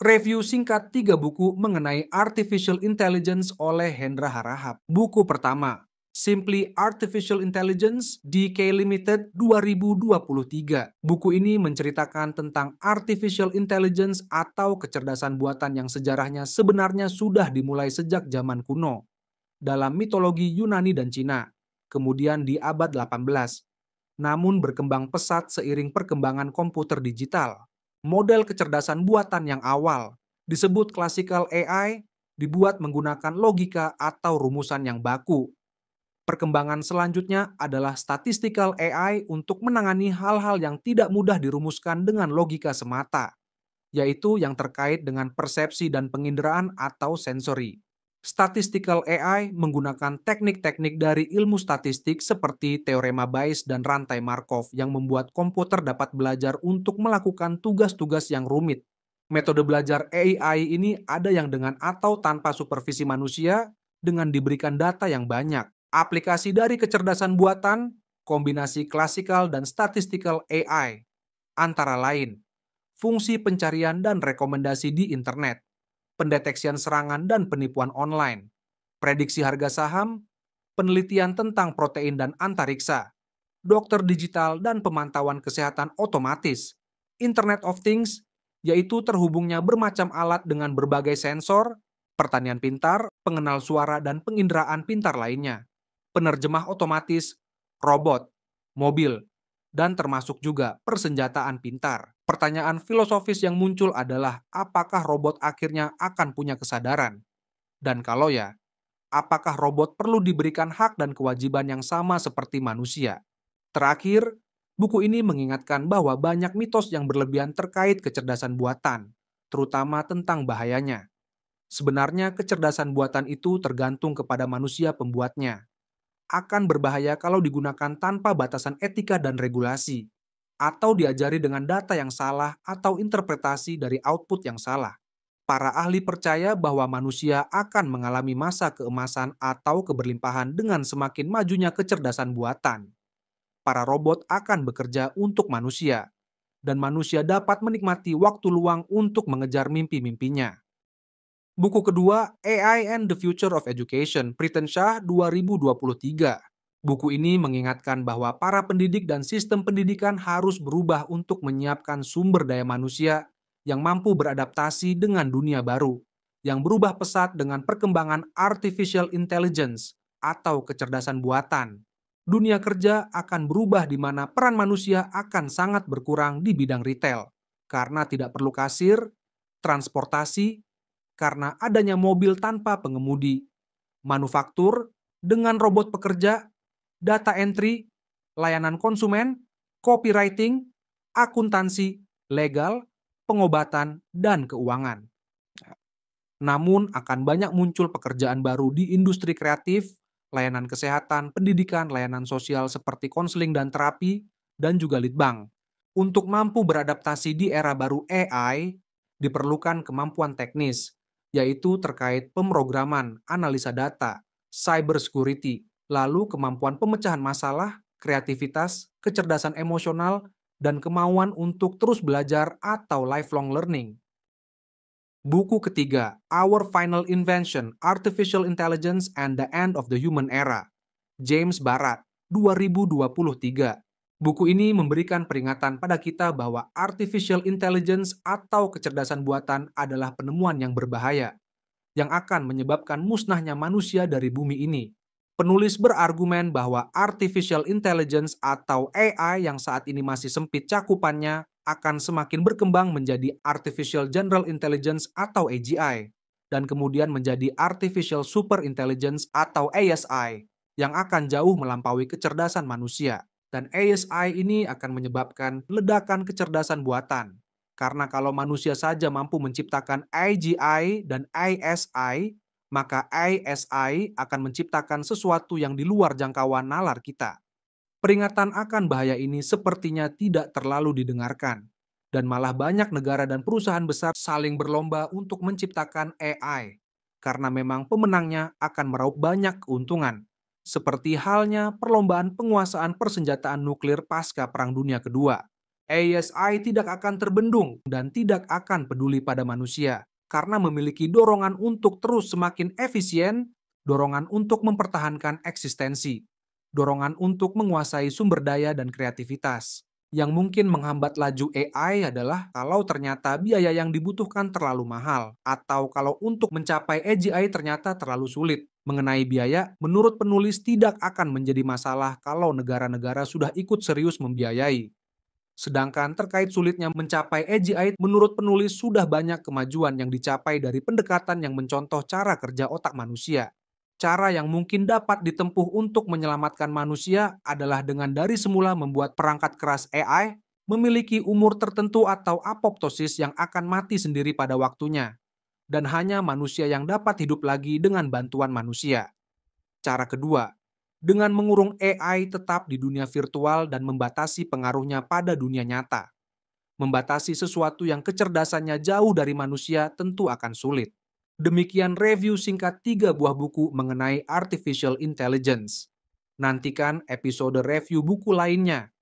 review singkat tiga buku mengenai Artificial Intelligence oleh Hendra Harahap. Buku pertama, Simply Artificial Intelligence DK Limited 2023. Buku ini menceritakan tentang artificial intelligence atau kecerdasan buatan yang sejarahnya sebenarnya sudah dimulai sejak zaman kuno dalam mitologi Yunani dan Cina, kemudian di abad 18. Namun berkembang pesat seiring perkembangan komputer digital model kecerdasan buatan yang awal, disebut classical AI, dibuat menggunakan logika atau rumusan yang baku. Perkembangan selanjutnya adalah statistical AI untuk menangani hal-hal yang tidak mudah dirumuskan dengan logika semata, yaitu yang terkait dengan persepsi dan penginderaan atau sensori statistical AI menggunakan teknik-teknik dari ilmu statistik seperti teorema Bayes dan rantai Markov yang membuat komputer dapat belajar untuk melakukan tugas-tugas yang rumit. Metode belajar AI ini ada yang dengan atau tanpa supervisi manusia dengan diberikan data yang banyak. Aplikasi dari kecerdasan buatan, kombinasi klasikal dan statistical AI, antara lain fungsi pencarian dan rekomendasi di internet pendeteksian serangan dan penipuan online, prediksi harga saham, penelitian tentang protein dan antariksa, dokter digital dan pemantauan kesehatan otomatis, Internet of Things, yaitu terhubungnya bermacam alat dengan berbagai sensor, pertanian pintar, pengenal suara dan penginderaan pintar lainnya, penerjemah otomatis, robot, mobil, dan termasuk juga persenjataan pintar. Pertanyaan filosofis yang muncul adalah apakah robot akhirnya akan punya kesadaran? Dan kalau ya, apakah robot perlu diberikan hak dan kewajiban yang sama seperti manusia? Terakhir, buku ini mengingatkan bahwa banyak mitos yang berlebihan terkait kecerdasan buatan, terutama tentang bahayanya. Sebenarnya kecerdasan buatan itu tergantung kepada manusia pembuatnya. Akan berbahaya kalau digunakan tanpa batasan etika dan regulasi atau diajari dengan data yang salah atau interpretasi dari output yang salah. Para ahli percaya bahwa manusia akan mengalami masa keemasan atau keberlimpahan dengan semakin majunya kecerdasan buatan. Para robot akan bekerja untuk manusia, dan manusia dapat menikmati waktu luang untuk mengejar mimpi-mimpinya. Buku kedua, AI and the Future of Education, Pritensyah 2023. Buku ini mengingatkan bahwa para pendidik dan sistem pendidikan harus berubah untuk menyiapkan sumber daya manusia yang mampu beradaptasi dengan dunia baru, yang berubah pesat dengan perkembangan artificial intelligence atau kecerdasan buatan. Dunia kerja akan berubah di mana peran manusia akan sangat berkurang di bidang retail, karena tidak perlu kasir, transportasi, karena adanya mobil tanpa pengemudi, manufaktur, dengan robot pekerja data entry, layanan konsumen, copywriting, akuntansi, legal, pengobatan, dan keuangan. Namun, akan banyak muncul pekerjaan baru di industri kreatif, layanan kesehatan, pendidikan, layanan sosial seperti konseling dan terapi, dan juga litbang. Untuk mampu beradaptasi di era baru AI, diperlukan kemampuan teknis, yaitu terkait pemrograman, analisa data, cyber security, lalu kemampuan pemecahan masalah, kreativitas, kecerdasan emosional, dan kemauan untuk terus belajar atau lifelong learning. Buku ketiga, Our Final Invention, Artificial Intelligence and the End of the Human Era, James Barat, 2023. Buku ini memberikan peringatan pada kita bahwa artificial intelligence atau kecerdasan buatan adalah penemuan yang berbahaya, yang akan menyebabkan musnahnya manusia dari bumi ini. Penulis berargumen bahwa artificial intelligence atau AI yang saat ini masih sempit cakupannya akan semakin berkembang menjadi artificial general intelligence atau AGI dan kemudian menjadi artificial super intelligence atau ASI yang akan jauh melampaui kecerdasan manusia. Dan ASI ini akan menyebabkan ledakan kecerdasan buatan. Karena kalau manusia saja mampu menciptakan AGI dan ASI, maka ISI akan menciptakan sesuatu yang di luar jangkauan nalar kita. Peringatan akan bahaya ini sepertinya tidak terlalu didengarkan, dan malah banyak negara dan perusahaan besar saling berlomba untuk menciptakan AI, karena memang pemenangnya akan meraup banyak keuntungan, seperti halnya perlombaan penguasaan persenjataan nuklir pasca Perang Dunia Kedua. ASI tidak akan terbendung dan tidak akan peduli pada manusia, karena memiliki dorongan untuk terus semakin efisien, dorongan untuk mempertahankan eksistensi, dorongan untuk menguasai sumber daya dan kreativitas. Yang mungkin menghambat laju AI adalah kalau ternyata biaya yang dibutuhkan terlalu mahal, atau kalau untuk mencapai AGI ternyata terlalu sulit. Mengenai biaya, menurut penulis tidak akan menjadi masalah kalau negara-negara sudah ikut serius membiayai. Sedangkan terkait sulitnya mencapai AGI, menurut penulis sudah banyak kemajuan yang dicapai dari pendekatan yang mencontoh cara kerja otak manusia. Cara yang mungkin dapat ditempuh untuk menyelamatkan manusia adalah dengan dari semula membuat perangkat keras AI memiliki umur tertentu atau apoptosis yang akan mati sendiri pada waktunya, dan hanya manusia yang dapat hidup lagi dengan bantuan manusia. Cara kedua, dengan mengurung AI tetap di dunia virtual dan membatasi pengaruhnya pada dunia nyata. Membatasi sesuatu yang kecerdasannya jauh dari manusia tentu akan sulit. Demikian review singkat tiga buah buku mengenai artificial intelligence. Nantikan episode review buku lainnya